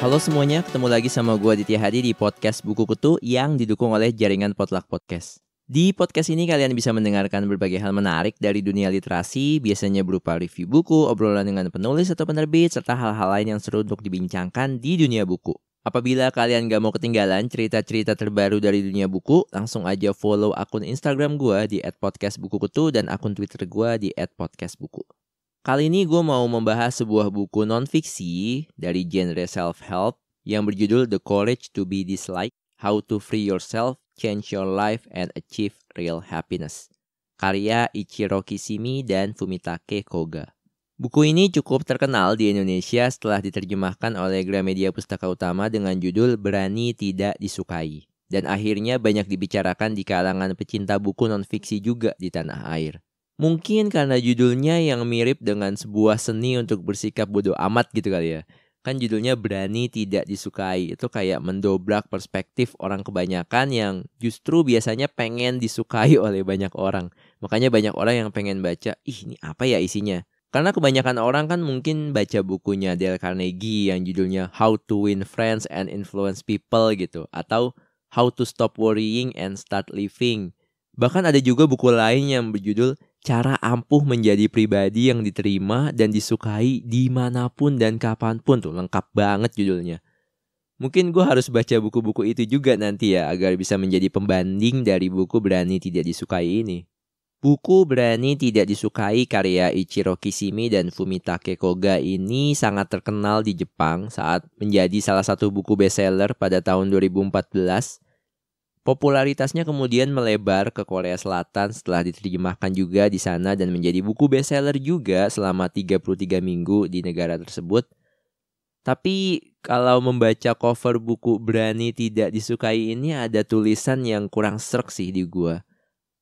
Halo semuanya, ketemu lagi sama gue Aditya Hadi di podcast Buku Kutu yang didukung oleh jaringan Potluck Podcast. Di podcast ini kalian bisa mendengarkan berbagai hal menarik dari dunia literasi, biasanya berupa review buku, obrolan dengan penulis atau penerbit, serta hal-hal lain yang seru untuk dibincangkan di dunia buku. Apabila kalian gak mau ketinggalan cerita-cerita terbaru dari dunia buku, langsung aja follow akun Instagram gue di @podcastbukukutu dan akun Twitter gue di @podcastbuku. Kali ini gue mau membahas sebuah buku non-fiksi dari genre self-help yang berjudul The Courage to be Disliked, How to Free Yourself, Change Your Life, and Achieve Real Happiness. Karya Ichiro Kishimi dan Fumitake Koga. Buku ini cukup terkenal di Indonesia setelah diterjemahkan oleh Gramedia Pustaka Utama dengan judul Berani Tidak Disukai dan akhirnya banyak dibicarakan di kalangan pecinta buku nonfiksi juga di tanah air. Mungkin karena judulnya yang mirip dengan sebuah seni untuk bersikap bodoh amat gitu kali ya. Kan judulnya berani tidak disukai itu kayak mendobrak perspektif orang kebanyakan yang justru biasanya pengen disukai oleh banyak orang. Makanya banyak orang yang pengen baca, ih ini apa ya isinya? Karena kebanyakan orang kan mungkin baca bukunya Dale Carnegie yang judulnya How to Win Friends and Influence People gitu atau How to Stop Worrying and Start Living. Bahkan ada juga buku lain yang berjudul Cara Ampuh Menjadi Pribadi yang Diterima dan Disukai Dimanapun dan Kapanpun tuh lengkap banget judulnya. Mungkin gue harus baca buku-buku itu juga nanti ya agar bisa menjadi pembanding dari buku Berani Tidak Disukai ini. Buku Berani Tidak Disukai karya Ichiro Kishimi dan Fumitake Koga ini sangat terkenal di Jepang saat menjadi salah satu buku bestseller pada tahun 2014. Popularitasnya kemudian melebar ke Korea Selatan setelah diterjemahkan juga di sana dan menjadi buku bestseller juga selama 33 minggu di negara tersebut. Tapi kalau membaca cover buku Berani Tidak Disukai ini ada tulisan yang kurang serk sih di gua.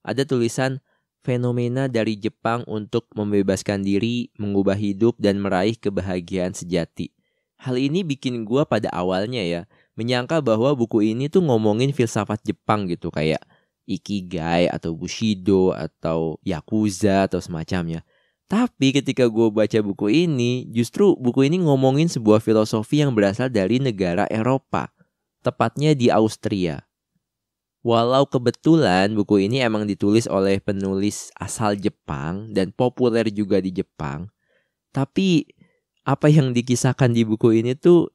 Ada tulisan fenomena dari Jepang untuk membebaskan diri, mengubah hidup, dan meraih kebahagiaan sejati. Hal ini bikin gue pada awalnya ya, menyangka bahwa buku ini tuh ngomongin filsafat Jepang gitu, kayak Ikigai atau Bushido atau Yakuza atau semacamnya. Tapi ketika gue baca buku ini, justru buku ini ngomongin sebuah filosofi yang berasal dari negara Eropa, tepatnya di Austria. Walau kebetulan buku ini emang ditulis oleh penulis asal Jepang dan populer juga di Jepang, tapi apa yang dikisahkan di buku ini tuh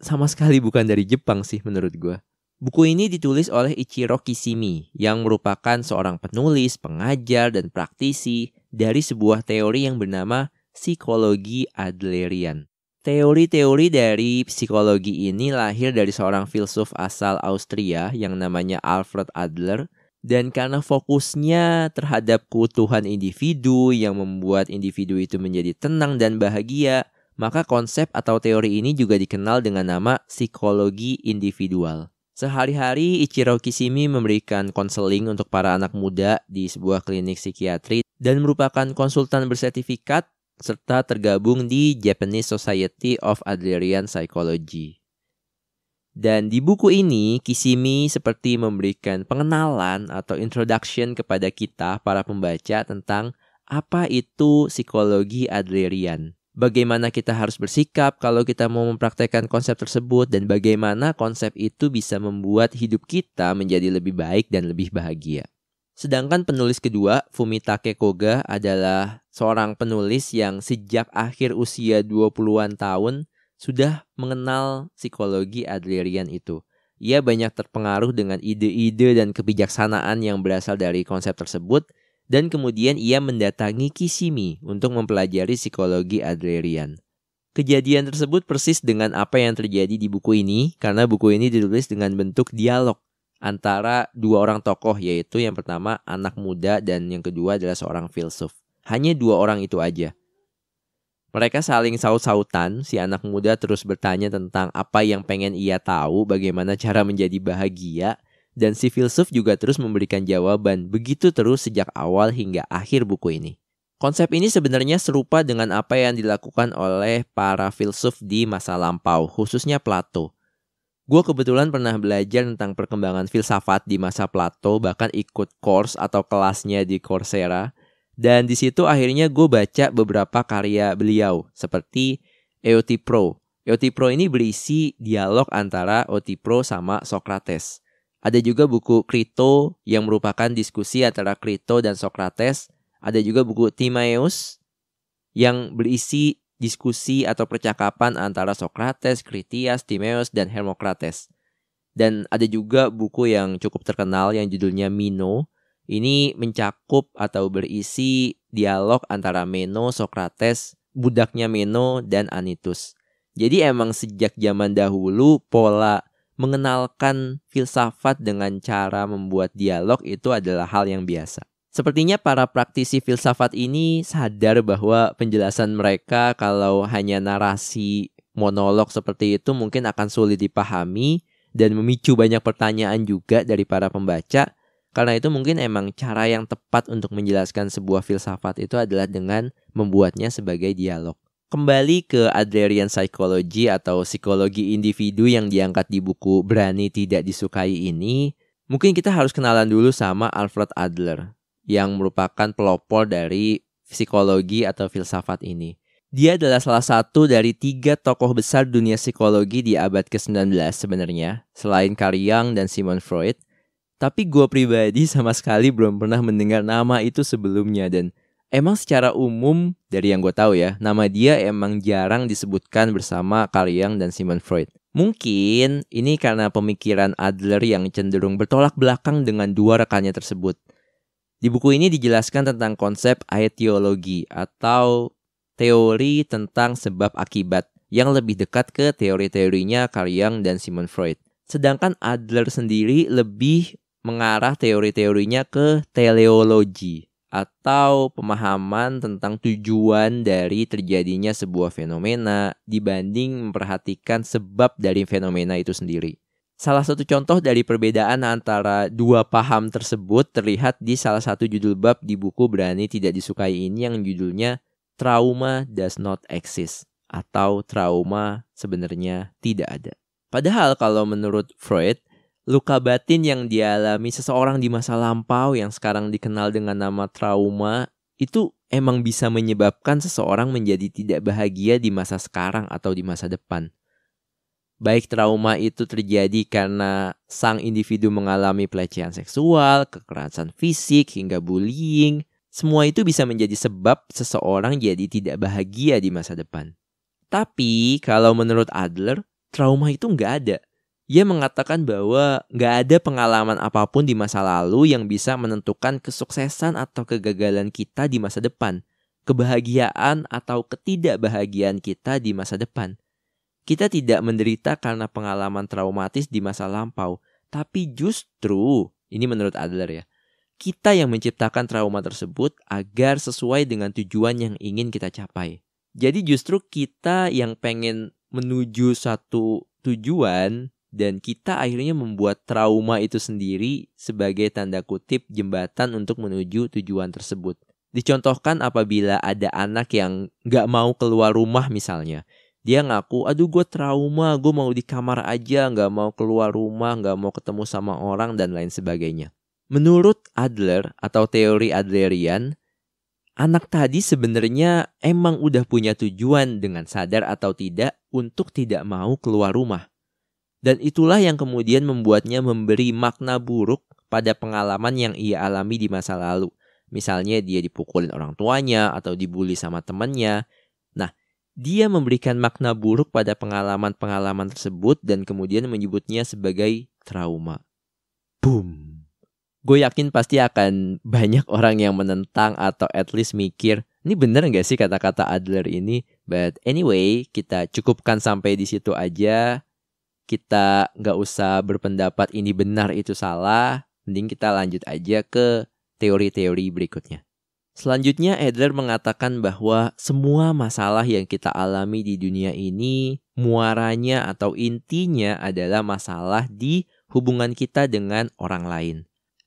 sama sekali bukan dari Jepang sih menurut gue. Buku ini ditulis oleh Ichiro Kishimi yang merupakan seorang penulis, pengajar, dan praktisi dari sebuah teori yang bernama psikologi Adlerian. Teori-teori dari psikologi ini lahir dari seorang filsuf asal Austria yang namanya Alfred Adler dan karena fokusnya terhadap keutuhan individu yang membuat individu itu menjadi tenang dan bahagia, maka konsep atau teori ini juga dikenal dengan nama psikologi individual. Sehari-hari Ichiro Kishimi memberikan konseling untuk para anak muda di sebuah klinik psikiatri dan merupakan konsultan bersertifikat serta tergabung di Japanese Society of Adlerian Psychology. Dan di buku ini, Kisimi seperti memberikan pengenalan atau introduction kepada kita, para pembaca, tentang apa itu psikologi Adlerian. Bagaimana kita harus bersikap kalau kita mau mempraktekkan konsep tersebut dan bagaimana konsep itu bisa membuat hidup kita menjadi lebih baik dan lebih bahagia. Sedangkan penulis kedua, Fumitake Koga adalah seorang penulis yang sejak akhir usia 20-an tahun sudah mengenal psikologi Adlerian itu. Ia banyak terpengaruh dengan ide-ide dan kebijaksanaan yang berasal dari konsep tersebut dan kemudian ia mendatangi Kishimi untuk mempelajari psikologi Adlerian. Kejadian tersebut persis dengan apa yang terjadi di buku ini karena buku ini ditulis dengan bentuk dialog antara dua orang tokoh yaitu yang pertama anak muda dan yang kedua adalah seorang filsuf. Hanya dua orang itu aja. Mereka saling saut-sautan, si anak muda terus bertanya tentang apa yang pengen ia tahu, bagaimana cara menjadi bahagia, dan si filsuf juga terus memberikan jawaban begitu terus sejak awal hingga akhir buku ini. Konsep ini sebenarnya serupa dengan apa yang dilakukan oleh para filsuf di masa lampau, khususnya Plato. Gue kebetulan pernah belajar tentang perkembangan filsafat di masa Plato, bahkan ikut course atau kelasnya di Coursera. Dan di situ akhirnya gue baca beberapa karya beliau seperti EOT Pro. EOT Pro ini berisi dialog antara EOT Pro sama Socrates. Ada juga buku Krito yang merupakan diskusi antara Krito dan Socrates. Ada juga buku Timaeus yang berisi diskusi atau percakapan antara Socrates, Critias, Timaeus, dan Hermocrates. Dan ada juga buku yang cukup terkenal yang judulnya Mino ini mencakup atau berisi dialog antara Meno, Sokrates, budaknya Meno, dan Anitus. Jadi emang sejak zaman dahulu pola mengenalkan filsafat dengan cara membuat dialog itu adalah hal yang biasa. Sepertinya para praktisi filsafat ini sadar bahwa penjelasan mereka kalau hanya narasi monolog seperti itu mungkin akan sulit dipahami dan memicu banyak pertanyaan juga dari para pembaca karena itu mungkin emang cara yang tepat untuk menjelaskan sebuah filsafat itu adalah dengan membuatnya sebagai dialog. Kembali ke Adlerian Psychology atau psikologi individu yang diangkat di buku Berani Tidak Disukai ini, mungkin kita harus kenalan dulu sama Alfred Adler yang merupakan pelopor dari psikologi atau filsafat ini. Dia adalah salah satu dari tiga tokoh besar dunia psikologi di abad ke-19 sebenarnya, selain Carl Jung dan Simon Freud – tapi gue pribadi sama sekali belum pernah mendengar nama itu sebelumnya dan emang secara umum dari yang gue tahu ya, nama dia emang jarang disebutkan bersama Carl Jung dan simon Freud. Mungkin ini karena pemikiran Adler yang cenderung bertolak belakang dengan dua rekannya tersebut. Di buku ini dijelaskan tentang konsep aetiologi atau teori tentang sebab akibat yang lebih dekat ke teori-teorinya Carl Jung dan simon Freud. Sedangkan Adler sendiri lebih mengarah teori-teorinya ke teleologi atau pemahaman tentang tujuan dari terjadinya sebuah fenomena dibanding memperhatikan sebab dari fenomena itu sendiri. Salah satu contoh dari perbedaan antara dua paham tersebut terlihat di salah satu judul bab di buku Berani Tidak Disukai ini yang judulnya Trauma Does Not Exist atau Trauma Sebenarnya Tidak Ada. Padahal kalau menurut Freud, luka batin yang dialami seseorang di masa lampau yang sekarang dikenal dengan nama trauma itu emang bisa menyebabkan seseorang menjadi tidak bahagia di masa sekarang atau di masa depan. Baik trauma itu terjadi karena sang individu mengalami pelecehan seksual, kekerasan fisik, hingga bullying. Semua itu bisa menjadi sebab seseorang jadi tidak bahagia di masa depan. Tapi kalau menurut Adler, trauma itu nggak ada ia mengatakan bahwa nggak ada pengalaman apapun di masa lalu yang bisa menentukan kesuksesan atau kegagalan kita di masa depan, kebahagiaan atau ketidakbahagiaan kita di masa depan. Kita tidak menderita karena pengalaman traumatis di masa lampau, tapi justru, ini menurut Adler ya, kita yang menciptakan trauma tersebut agar sesuai dengan tujuan yang ingin kita capai. Jadi justru kita yang pengen menuju satu tujuan dan kita akhirnya membuat trauma itu sendiri sebagai tanda kutip jembatan untuk menuju tujuan tersebut. Dicontohkan apabila ada anak yang nggak mau keluar rumah misalnya. Dia ngaku, aduh gue trauma, gue mau di kamar aja, nggak mau keluar rumah, nggak mau ketemu sama orang, dan lain sebagainya. Menurut Adler atau teori Adlerian, anak tadi sebenarnya emang udah punya tujuan dengan sadar atau tidak untuk tidak mau keluar rumah. Dan itulah yang kemudian membuatnya memberi makna buruk pada pengalaman yang ia alami di masa lalu. Misalnya dia dipukulin orang tuanya atau dibully sama temannya. Nah, dia memberikan makna buruk pada pengalaman-pengalaman tersebut dan kemudian menyebutnya sebagai trauma. Boom. Gue yakin pasti akan banyak orang yang menentang atau at least mikir, ini bener gak sih kata-kata Adler ini? But anyway, kita cukupkan sampai di situ aja kita nggak usah berpendapat ini benar itu salah, mending kita lanjut aja ke teori-teori berikutnya. Selanjutnya Adler mengatakan bahwa semua masalah yang kita alami di dunia ini muaranya atau intinya adalah masalah di hubungan kita dengan orang lain.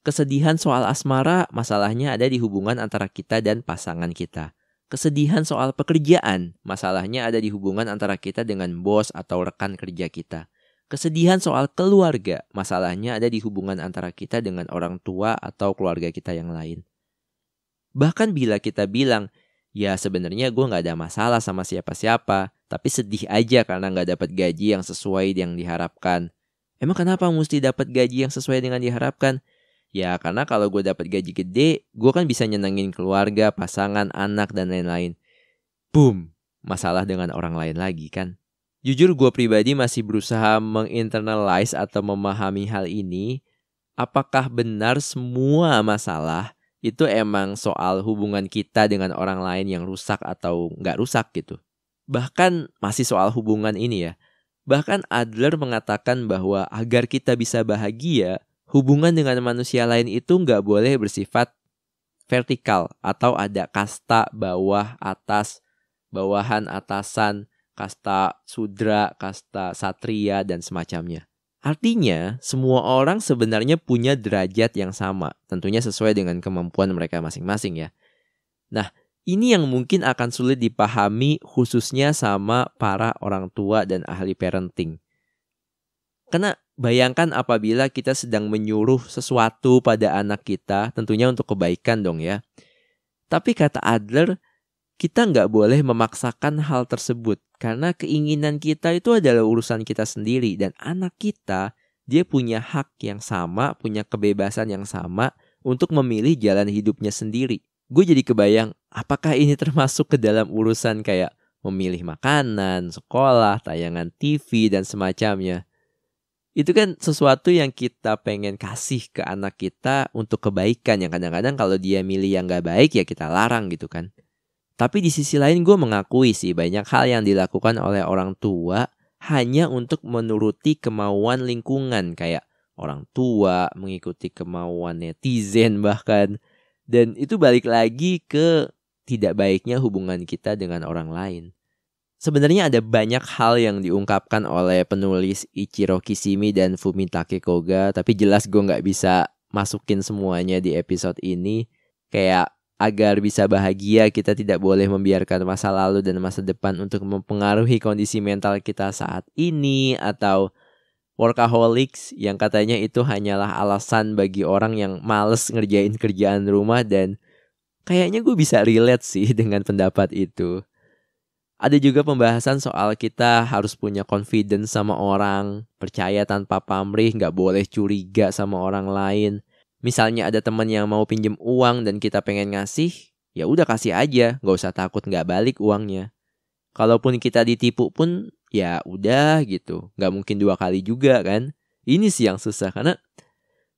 Kesedihan soal asmara masalahnya ada di hubungan antara kita dan pasangan kita. Kesedihan soal pekerjaan masalahnya ada di hubungan antara kita dengan bos atau rekan kerja kita. Kesedihan soal keluarga, masalahnya ada di hubungan antara kita dengan orang tua atau keluarga kita yang lain. Bahkan bila kita bilang, ya sebenarnya gue gak ada masalah sama siapa-siapa, tapi sedih aja karena gak dapat gaji yang sesuai yang diharapkan. Emang kenapa mesti dapat gaji yang sesuai dengan diharapkan? Ya karena kalau gue dapat gaji gede, gue kan bisa nyenengin keluarga, pasangan, anak, dan lain-lain. Boom, masalah dengan orang lain lagi kan? jujur gue pribadi masih berusaha menginternalize atau memahami hal ini. Apakah benar semua masalah itu emang soal hubungan kita dengan orang lain yang rusak atau nggak rusak gitu. Bahkan masih soal hubungan ini ya. Bahkan Adler mengatakan bahwa agar kita bisa bahagia, hubungan dengan manusia lain itu nggak boleh bersifat vertikal atau ada kasta bawah atas, bawahan atasan kasta sudra, kasta satria, dan semacamnya. Artinya, semua orang sebenarnya punya derajat yang sama, tentunya sesuai dengan kemampuan mereka masing-masing ya. Nah, ini yang mungkin akan sulit dipahami khususnya sama para orang tua dan ahli parenting. Karena bayangkan apabila kita sedang menyuruh sesuatu pada anak kita, tentunya untuk kebaikan dong ya. Tapi kata Adler, kita nggak boleh memaksakan hal tersebut karena keinginan kita itu adalah urusan kita sendiri dan anak kita dia punya hak yang sama, punya kebebasan yang sama untuk memilih jalan hidupnya sendiri. Gue jadi kebayang apakah ini termasuk ke dalam urusan kayak memilih makanan, sekolah, tayangan TV dan semacamnya. Itu kan sesuatu yang kita pengen kasih ke anak kita untuk kebaikan yang kadang-kadang kalau dia milih yang gak baik ya kita larang gitu kan. Tapi di sisi lain gue mengakui sih banyak hal yang dilakukan oleh orang tua hanya untuk menuruti kemauan lingkungan kayak orang tua, mengikuti kemauan netizen bahkan. Dan itu balik lagi ke tidak baiknya hubungan kita dengan orang lain. Sebenarnya ada banyak hal yang diungkapkan oleh penulis Ichiro Kishimi dan Fumi Takekoga tapi jelas gue nggak bisa masukin semuanya di episode ini. Kayak agar bisa bahagia, kita tidak boleh membiarkan masa lalu dan masa depan untuk mempengaruhi kondisi mental kita saat ini atau workaholics yang katanya itu hanyalah alasan bagi orang yang males ngerjain kerjaan rumah dan kayaknya gue bisa relate sih dengan pendapat itu. Ada juga pembahasan soal kita harus punya confidence sama orang, percaya tanpa pamrih, nggak boleh curiga sama orang lain, Misalnya ada teman yang mau pinjem uang dan kita pengen ngasih, ya udah kasih aja, nggak usah takut nggak balik uangnya. Kalaupun kita ditipu pun, ya udah gitu, nggak mungkin dua kali juga kan. Ini sih yang susah karena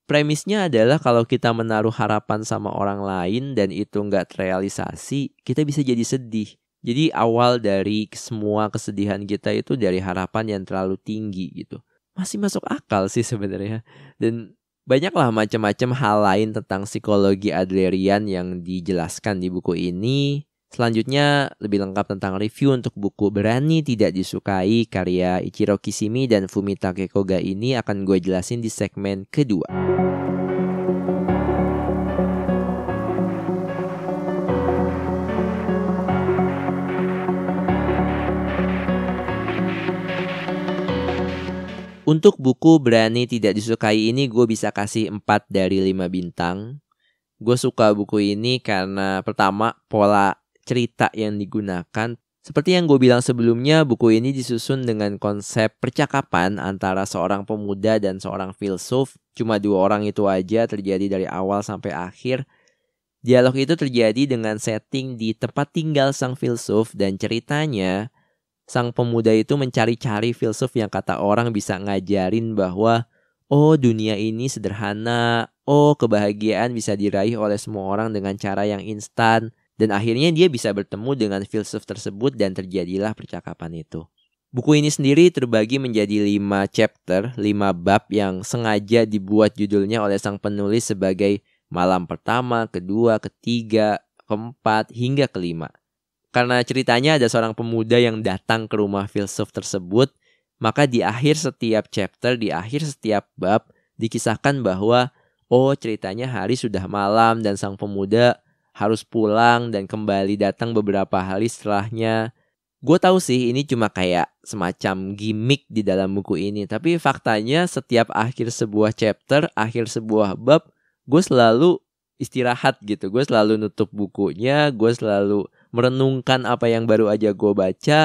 premisnya adalah kalau kita menaruh harapan sama orang lain dan itu nggak terrealisasi, kita bisa jadi sedih. Jadi awal dari semua kesedihan kita itu dari harapan yang terlalu tinggi gitu. Masih masuk akal sih sebenarnya. Dan banyaklah macam-macam hal lain tentang psikologi Adlerian yang dijelaskan di buku ini. Selanjutnya, lebih lengkap tentang review untuk buku Berani Tidak Disukai karya Ichiro Kishimi dan Fumita Kekoga ini akan gue jelasin di segmen kedua. Untuk buku Berani Tidak Disukai ini gue bisa kasih 4 dari 5 bintang. Gue suka buku ini karena pertama pola cerita yang digunakan seperti yang gue bilang sebelumnya, buku ini disusun dengan konsep percakapan antara seorang pemuda dan seorang filsuf. Cuma dua orang itu aja terjadi dari awal sampai akhir. Dialog itu terjadi dengan setting di tempat tinggal sang filsuf dan ceritanya sang pemuda itu mencari-cari filsuf yang kata orang bisa ngajarin bahwa oh dunia ini sederhana, oh kebahagiaan bisa diraih oleh semua orang dengan cara yang instan, dan akhirnya dia bisa bertemu dengan filsuf tersebut dan terjadilah percakapan itu. Buku ini sendiri terbagi menjadi lima chapter, lima bab yang sengaja dibuat judulnya oleh sang penulis sebagai malam pertama, kedua, ketiga, keempat, hingga kelima. Karena ceritanya ada seorang pemuda yang datang ke rumah filsuf tersebut, maka di akhir setiap chapter, di akhir setiap bab, dikisahkan bahwa oh ceritanya hari sudah malam dan sang pemuda harus pulang dan kembali datang beberapa hari setelahnya. Gue tahu sih ini cuma kayak semacam gimmick di dalam buku ini, tapi faktanya setiap akhir sebuah chapter, akhir sebuah bab, gue selalu istirahat gitu. Gue selalu nutup bukunya, gue selalu merenungkan apa yang baru aja gue baca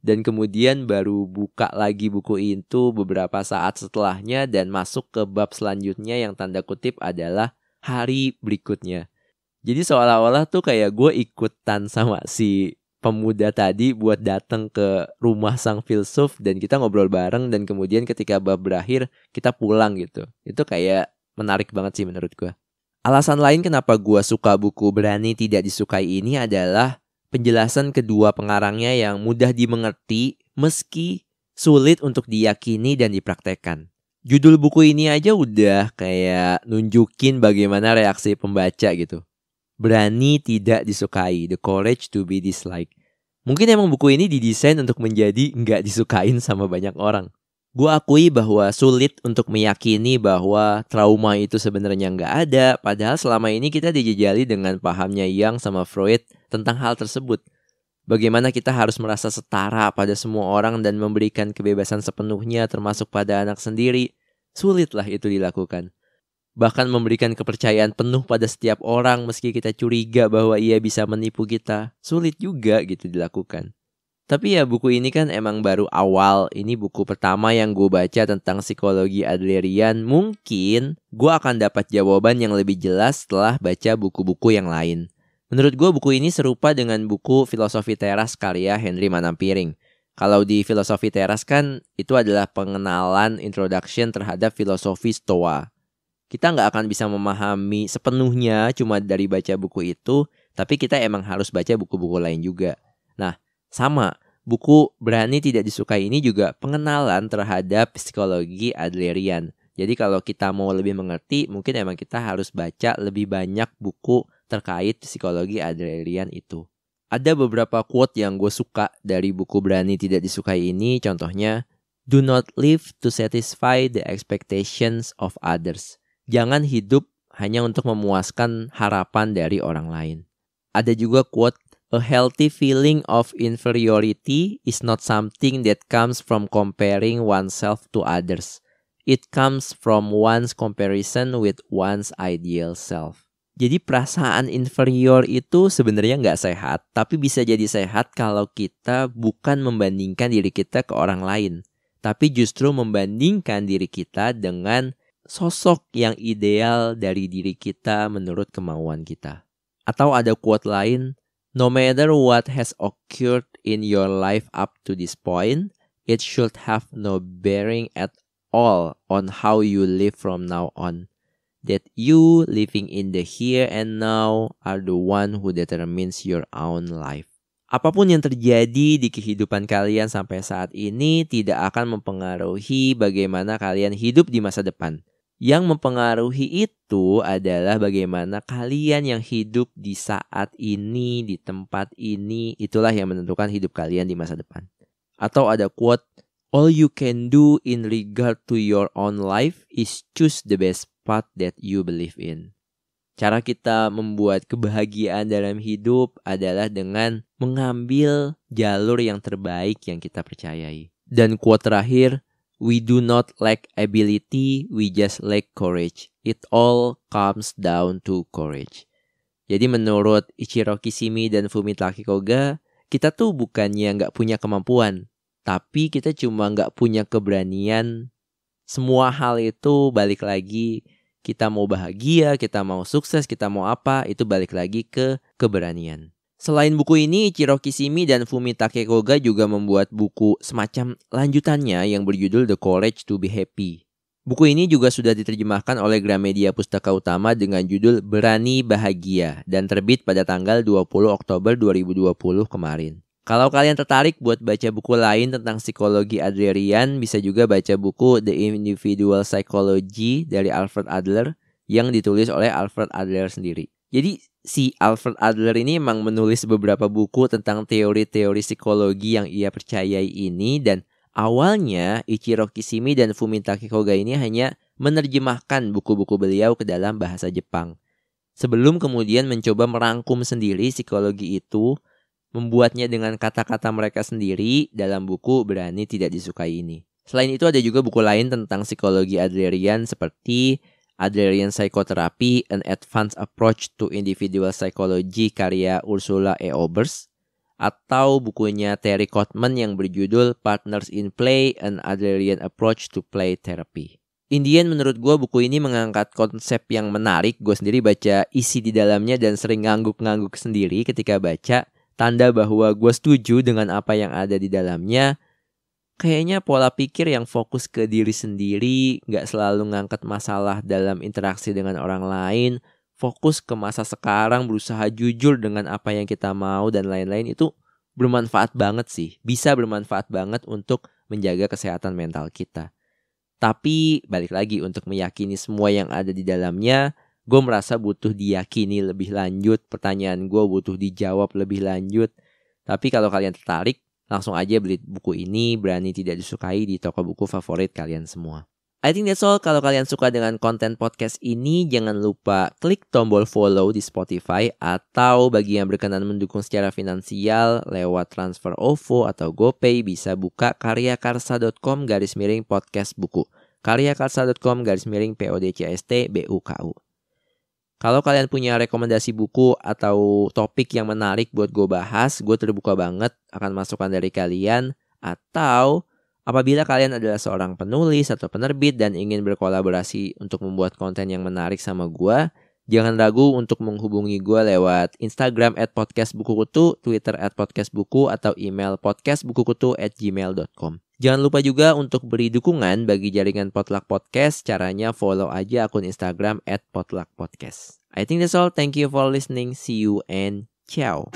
dan kemudian baru buka lagi buku itu beberapa saat setelahnya dan masuk ke bab selanjutnya yang tanda kutip adalah hari berikutnya. Jadi seolah-olah tuh kayak gue ikutan sama si pemuda tadi buat datang ke rumah sang filsuf dan kita ngobrol bareng dan kemudian ketika bab berakhir kita pulang gitu. Itu kayak menarik banget sih menurut gue. Alasan lain kenapa gue suka buku Berani Tidak Disukai ini adalah penjelasan kedua pengarangnya yang mudah dimengerti meski sulit untuk diyakini dan dipraktekkan. Judul buku ini aja udah kayak nunjukin bagaimana reaksi pembaca gitu. Berani tidak disukai, the courage to be disliked. Mungkin emang buku ini didesain untuk menjadi nggak disukain sama banyak orang. Gue akui bahwa sulit untuk meyakini bahwa trauma itu sebenarnya nggak ada, padahal selama ini kita dijejali dengan pahamnya Yang sama Freud tentang hal tersebut. Bagaimana kita harus merasa setara pada semua orang dan memberikan kebebasan sepenuhnya termasuk pada anak sendiri, sulitlah itu dilakukan. Bahkan memberikan kepercayaan penuh pada setiap orang meski kita curiga bahwa ia bisa menipu kita, sulit juga gitu dilakukan. Tapi ya buku ini kan emang baru awal. Ini buku pertama yang gue baca tentang psikologi Adlerian. Mungkin gue akan dapat jawaban yang lebih jelas setelah baca buku-buku yang lain. Menurut gue buku ini serupa dengan buku Filosofi Teras karya Henry Manampiring. Kalau di Filosofi Teras kan itu adalah pengenalan introduction terhadap filosofi Stoa. Kita nggak akan bisa memahami sepenuhnya cuma dari baca buku itu, tapi kita emang harus baca buku-buku lain juga. Nah, sama, buku Berani Tidak Disukai ini juga pengenalan terhadap psikologi Adlerian. Jadi kalau kita mau lebih mengerti, mungkin emang kita harus baca lebih banyak buku terkait psikologi Adlerian itu. Ada beberapa quote yang gue suka dari buku Berani Tidak Disukai ini, contohnya, Do not live to satisfy the expectations of others. Jangan hidup hanya untuk memuaskan harapan dari orang lain. Ada juga quote A healthy feeling of inferiority is not something that comes from comparing oneself to others. It comes from one's comparison with one's ideal self. Jadi perasaan inferior itu sebenarnya nggak sehat, tapi bisa jadi sehat kalau kita bukan membandingkan diri kita ke orang lain, tapi justru membandingkan diri kita dengan sosok yang ideal dari diri kita menurut kemauan kita. Atau ada quote lain, No matter what has occurred in your life up to this point, it should have no bearing at all on how you live from now on. That you living in the here and now are the one who determines your own life. Apapun yang terjadi di kehidupan kalian sampai saat ini tidak akan mempengaruhi bagaimana kalian hidup di masa depan. Yang mempengaruhi itu adalah bagaimana kalian yang hidup di saat ini, di tempat ini, itulah yang menentukan hidup kalian di masa depan. Atau ada quote, All you can do in regard to your own life is choose the best path that you believe in. Cara kita membuat kebahagiaan dalam hidup adalah dengan mengambil jalur yang terbaik yang kita percayai. Dan quote terakhir, We do not lack ability, we just lack courage. It all comes down to courage. Jadi menurut Ichiro Kishimi dan Fumitaki Koga, kita tuh bukannya nggak punya kemampuan, tapi kita cuma nggak punya keberanian. Semua hal itu balik lagi kita mau bahagia, kita mau sukses, kita mau apa, itu balik lagi ke keberanian. Selain buku ini, Ichiro Kishimi dan Fumitake Koga juga membuat buku semacam lanjutannya yang berjudul The College to be Happy. Buku ini juga sudah diterjemahkan oleh Gramedia Pustaka Utama dengan judul Berani Bahagia dan terbit pada tanggal 20 Oktober 2020 kemarin. Kalau kalian tertarik buat baca buku lain tentang psikologi Adlerian, bisa juga baca buku The Individual Psychology dari Alfred Adler yang ditulis oleh Alfred Adler sendiri. Jadi si Alfred Adler ini memang menulis beberapa buku tentang teori-teori psikologi yang ia percayai ini dan awalnya Ichiro Kishimi dan Fumitake Koga ini hanya menerjemahkan buku-buku beliau ke dalam bahasa Jepang. Sebelum kemudian mencoba merangkum sendiri psikologi itu, membuatnya dengan kata-kata mereka sendiri dalam buku Berani Tidak Disukai ini. Selain itu ada juga buku lain tentang psikologi Adlerian seperti Adlerian Psychotherapy, An Advanced Approach to Individual Psychology karya Ursula E. Obers, atau bukunya Terry Kotman yang berjudul Partners in Play, An Adlerian Approach to Play Therapy. Indian menurut gue buku ini mengangkat konsep yang menarik, gue sendiri baca isi di dalamnya dan sering ngangguk-ngangguk sendiri ketika baca, tanda bahwa gue setuju dengan apa yang ada di dalamnya, kayaknya pola pikir yang fokus ke diri sendiri, nggak selalu ngangkat masalah dalam interaksi dengan orang lain, fokus ke masa sekarang, berusaha jujur dengan apa yang kita mau dan lain-lain itu bermanfaat banget sih. Bisa bermanfaat banget untuk menjaga kesehatan mental kita. Tapi balik lagi untuk meyakini semua yang ada di dalamnya, gue merasa butuh diyakini lebih lanjut, pertanyaan gue butuh dijawab lebih lanjut. Tapi kalau kalian tertarik, Langsung aja beli buku ini, berani tidak disukai di toko buku favorit kalian semua. I think that's all. Kalau kalian suka dengan konten podcast ini, jangan lupa klik tombol follow di Spotify atau bagi yang berkenan mendukung secara finansial lewat transfer OVO atau GoPay bisa buka karyakarsa.com garis miring podcast buku. karyakarsa.com garis miring PODCST BUKU. Kalau kalian punya rekomendasi buku atau topik yang menarik buat gue bahas, gue terbuka banget akan masukan dari kalian. Atau apabila kalian adalah seorang penulis atau penerbit dan ingin berkolaborasi untuk membuat konten yang menarik sama gue, jangan ragu untuk menghubungi gue lewat Instagram at podcastbukukutu, Twitter at podcastbuku, atau email podcastbukukutu at gmail.com. Jangan lupa juga untuk beri dukungan bagi jaringan Potluck Podcast. Caranya follow aja akun Instagram at Podcast. I think that's all. Thank you for listening. See you and ciao.